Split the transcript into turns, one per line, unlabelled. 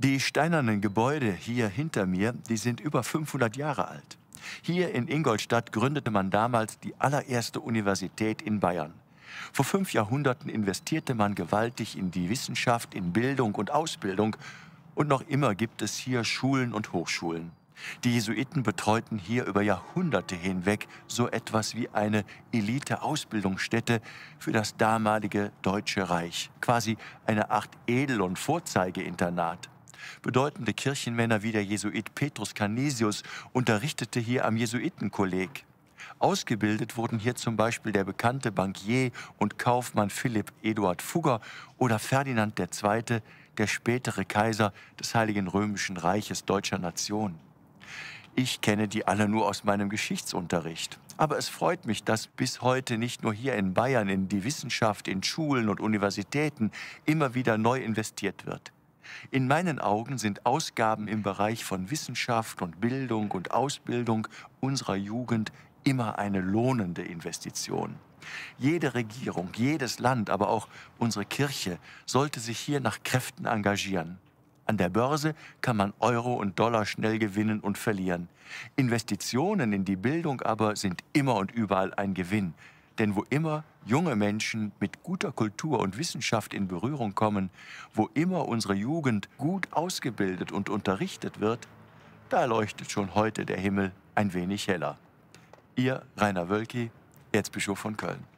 Die steinernen Gebäude hier hinter mir, die sind über 500 Jahre alt. Hier in Ingolstadt gründete man damals die allererste Universität in Bayern. Vor fünf Jahrhunderten investierte man gewaltig in die Wissenschaft, in Bildung und Ausbildung. Und noch immer gibt es hier Schulen und Hochschulen. Die Jesuiten betreuten hier über Jahrhunderte hinweg so etwas wie eine Elite-Ausbildungsstätte für das damalige Deutsche Reich, quasi eine Art Edel- und Vorzeigeinternat. Bedeutende Kirchenmänner wie der Jesuit Petrus Canisius unterrichtete hier am Jesuitenkolleg. Ausgebildet wurden hier zum Beispiel der bekannte Bankier und Kaufmann Philipp Eduard Fugger oder Ferdinand II., der spätere Kaiser des Heiligen Römischen Reiches deutscher Nation. Ich kenne die alle nur aus meinem Geschichtsunterricht. Aber es freut mich, dass bis heute nicht nur hier in Bayern in die Wissenschaft, in Schulen und Universitäten immer wieder neu investiert wird. In meinen Augen sind Ausgaben im Bereich von Wissenschaft und Bildung und Ausbildung unserer Jugend immer eine lohnende Investition. Jede Regierung, jedes Land, aber auch unsere Kirche sollte sich hier nach Kräften engagieren. An der Börse kann man Euro und Dollar schnell gewinnen und verlieren. Investitionen in die Bildung aber sind immer und überall ein Gewinn. Denn wo immer junge Menschen mit guter Kultur und Wissenschaft in Berührung kommen, wo immer unsere Jugend gut ausgebildet und unterrichtet wird, da leuchtet schon heute der Himmel ein wenig heller. Ihr Rainer Wölki, Erzbischof von Köln.